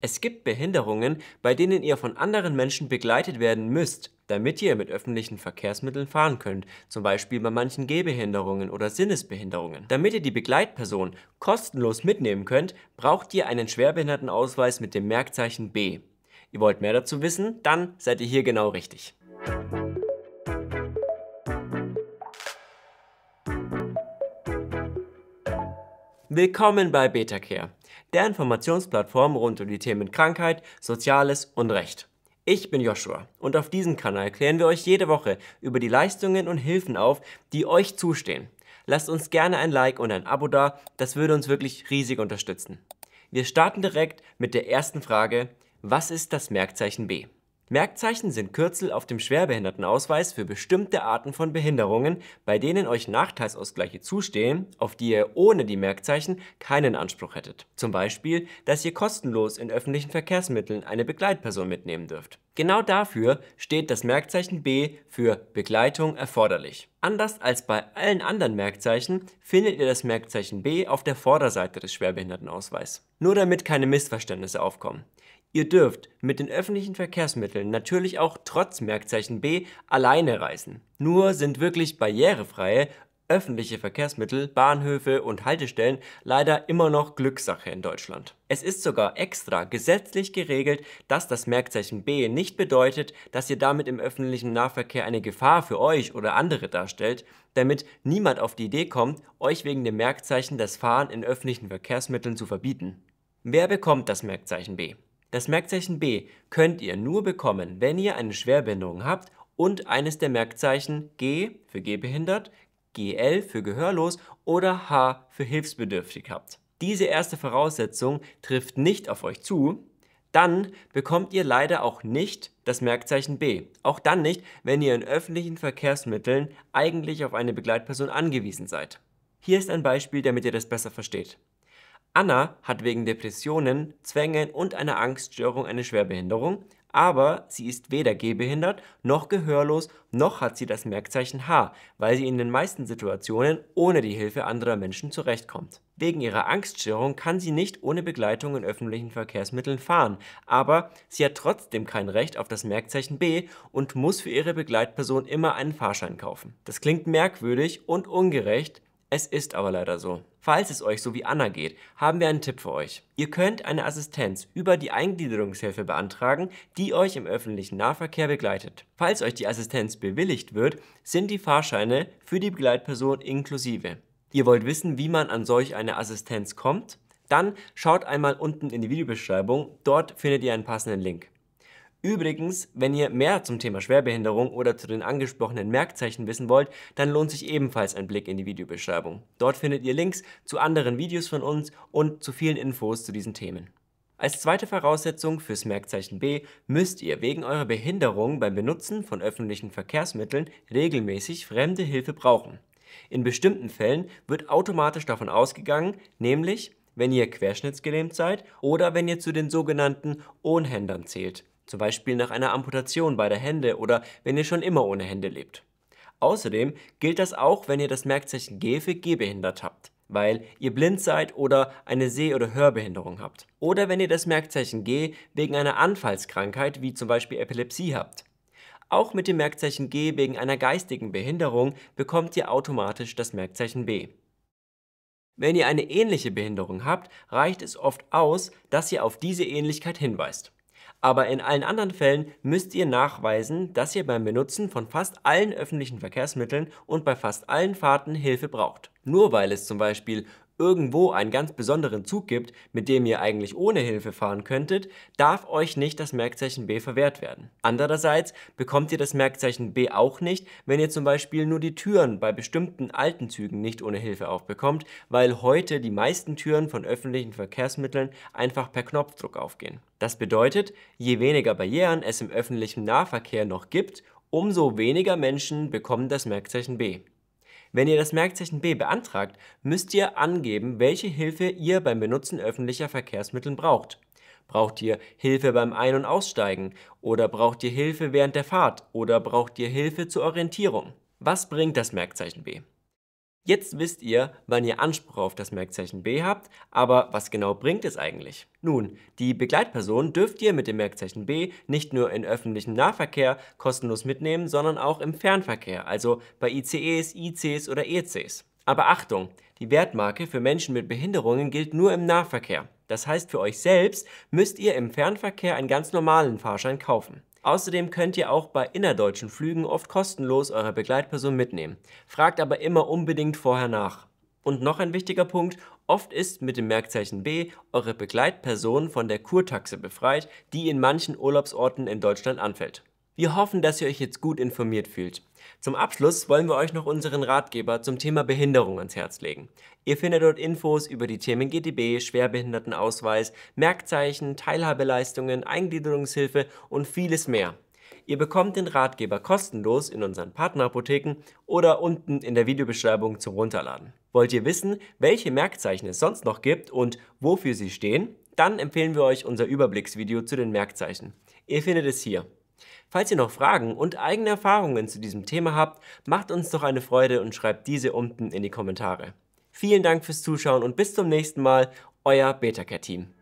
Es gibt Behinderungen, bei denen ihr von anderen Menschen begleitet werden müsst, damit ihr mit öffentlichen Verkehrsmitteln fahren könnt, zum Beispiel bei manchen Gehbehinderungen oder Sinnesbehinderungen. Damit ihr die Begleitperson kostenlos mitnehmen könnt, braucht ihr einen Schwerbehindertenausweis mit dem Merkzeichen B. Ihr wollt mehr dazu wissen? Dann seid ihr hier genau richtig. Willkommen bei BetaCare, der Informationsplattform rund um die Themen Krankheit, Soziales und Recht. Ich bin Joshua und auf diesem Kanal klären wir euch jede Woche über die Leistungen und Hilfen auf, die euch zustehen. Lasst uns gerne ein Like und ein Abo da, das würde uns wirklich riesig unterstützen. Wir starten direkt mit der ersten Frage, was ist das Merkzeichen B? Merkzeichen sind Kürzel auf dem Schwerbehindertenausweis für bestimmte Arten von Behinderungen, bei denen euch Nachteilsausgleiche zustehen, auf die ihr ohne die Merkzeichen keinen Anspruch hättet. Zum Beispiel, dass ihr kostenlos in öffentlichen Verkehrsmitteln eine Begleitperson mitnehmen dürft. Genau dafür steht das Merkzeichen B für Begleitung erforderlich. Anders als bei allen anderen Merkzeichen findet ihr das Merkzeichen B auf der Vorderseite des Schwerbehindertenausweis. Nur damit keine Missverständnisse aufkommen. Ihr dürft mit den öffentlichen Verkehrsmitteln natürlich auch trotz Merkzeichen B alleine reisen. Nur sind wirklich barrierefreie öffentliche Verkehrsmittel, Bahnhöfe und Haltestellen leider immer noch Glückssache in Deutschland. Es ist sogar extra gesetzlich geregelt, dass das Merkzeichen B nicht bedeutet, dass ihr damit im öffentlichen Nahverkehr eine Gefahr für euch oder andere darstellt, damit niemand auf die Idee kommt, euch wegen dem Merkzeichen das Fahren in öffentlichen Verkehrsmitteln zu verbieten. Wer bekommt das Merkzeichen B? Das Merkzeichen B könnt ihr nur bekommen, wenn ihr eine Schwerbehinderung habt und eines der Merkzeichen G für gehbehindert, GL für gehörlos oder H für hilfsbedürftig habt. Diese erste Voraussetzung trifft nicht auf euch zu, dann bekommt ihr leider auch nicht das Merkzeichen B. Auch dann nicht, wenn ihr in öffentlichen Verkehrsmitteln eigentlich auf eine Begleitperson angewiesen seid. Hier ist ein Beispiel, damit ihr das besser versteht. Anna hat wegen Depressionen, Zwängen und einer Angststörung eine Schwerbehinderung, aber sie ist weder gehbehindert noch gehörlos, noch hat sie das Merkzeichen H, weil sie in den meisten Situationen ohne die Hilfe anderer Menschen zurechtkommt. Wegen ihrer Angststörung kann sie nicht ohne Begleitung in öffentlichen Verkehrsmitteln fahren, aber sie hat trotzdem kein Recht auf das Merkzeichen B und muss für ihre Begleitperson immer einen Fahrschein kaufen. Das klingt merkwürdig und ungerecht, es ist aber leider so. Falls es euch so wie Anna geht, haben wir einen Tipp für euch. Ihr könnt eine Assistenz über die Eingliederungshilfe beantragen, die euch im öffentlichen Nahverkehr begleitet. Falls euch die Assistenz bewilligt wird, sind die Fahrscheine für die Begleitperson inklusive. Ihr wollt wissen, wie man an solch eine Assistenz kommt? Dann schaut einmal unten in die Videobeschreibung, dort findet ihr einen passenden Link. Übrigens, wenn ihr mehr zum Thema Schwerbehinderung oder zu den angesprochenen Merkzeichen wissen wollt, dann lohnt sich ebenfalls ein Blick in die Videobeschreibung. Dort findet ihr Links zu anderen Videos von uns und zu vielen Infos zu diesen Themen. Als zweite Voraussetzung fürs Merkzeichen B müsst ihr wegen eurer Behinderung beim Benutzen von öffentlichen Verkehrsmitteln regelmäßig fremde Hilfe brauchen. In bestimmten Fällen wird automatisch davon ausgegangen, nämlich wenn ihr querschnittsgelähmt seid oder wenn ihr zu den sogenannten Ohnhändern zählt. Zum Beispiel nach einer Amputation beider Hände oder wenn ihr schon immer ohne Hände lebt. Außerdem gilt das auch, wenn ihr das Merkzeichen G für gehbehindert habt, weil ihr blind seid oder eine Seh- oder Hörbehinderung habt. Oder wenn ihr das Merkzeichen G wegen einer Anfallskrankheit wie zum Beispiel Epilepsie habt. Auch mit dem Merkzeichen G wegen einer geistigen Behinderung bekommt ihr automatisch das Merkzeichen B. Wenn ihr eine ähnliche Behinderung habt, reicht es oft aus, dass ihr auf diese Ähnlichkeit hinweist. Aber in allen anderen Fällen müsst ihr nachweisen, dass ihr beim Benutzen von fast allen öffentlichen Verkehrsmitteln und bei fast allen Fahrten Hilfe braucht. Nur weil es zum Beispiel irgendwo einen ganz besonderen Zug gibt, mit dem ihr eigentlich ohne Hilfe fahren könntet, darf euch nicht das Merkzeichen B verwehrt werden. Andererseits bekommt ihr das Merkzeichen B auch nicht, wenn ihr zum Beispiel nur die Türen bei bestimmten alten Zügen nicht ohne Hilfe aufbekommt, weil heute die meisten Türen von öffentlichen Verkehrsmitteln einfach per Knopfdruck aufgehen. Das bedeutet, je weniger Barrieren es im öffentlichen Nahverkehr noch gibt, umso weniger Menschen bekommen das Merkzeichen B. Wenn ihr das Merkzeichen B beantragt, müsst ihr angeben, welche Hilfe ihr beim Benutzen öffentlicher Verkehrsmittel braucht. Braucht ihr Hilfe beim Ein- und Aussteigen? Oder braucht ihr Hilfe während der Fahrt? Oder braucht ihr Hilfe zur Orientierung? Was bringt das Merkzeichen B? Jetzt wisst ihr, wann ihr Anspruch auf das Merkzeichen B habt, aber was genau bringt es eigentlich? Nun, die Begleitperson dürft ihr mit dem Merkzeichen B nicht nur in öffentlichen Nahverkehr kostenlos mitnehmen, sondern auch im Fernverkehr, also bei ICEs, ICs oder ECs. Aber Achtung, die Wertmarke für Menschen mit Behinderungen gilt nur im Nahverkehr. Das heißt, für euch selbst müsst ihr im Fernverkehr einen ganz normalen Fahrschein kaufen. Außerdem könnt ihr auch bei innerdeutschen Flügen oft kostenlos eure Begleitperson mitnehmen. Fragt aber immer unbedingt vorher nach. Und noch ein wichtiger Punkt, oft ist mit dem Merkzeichen B eure Begleitperson von der Kurtaxe befreit, die in manchen Urlaubsorten in Deutschland anfällt. Wir hoffen, dass ihr euch jetzt gut informiert fühlt. Zum Abschluss wollen wir euch noch unseren Ratgeber zum Thema Behinderung ans Herz legen. Ihr findet dort Infos über die Themen GDB, Schwerbehindertenausweis, Merkzeichen, Teilhabeleistungen, Eingliederungshilfe und vieles mehr. Ihr bekommt den Ratgeber kostenlos in unseren Partnerapotheken oder unten in der Videobeschreibung zum Runterladen. Wollt ihr wissen, welche Merkzeichen es sonst noch gibt und wofür sie stehen? Dann empfehlen wir euch unser Überblicksvideo zu den Merkzeichen. Ihr findet es hier. Falls ihr noch Fragen und eigene Erfahrungen zu diesem Thema habt, macht uns doch eine Freude und schreibt diese unten in die Kommentare. Vielen Dank fürs Zuschauen und bis zum nächsten Mal, euer BetaCat-Team.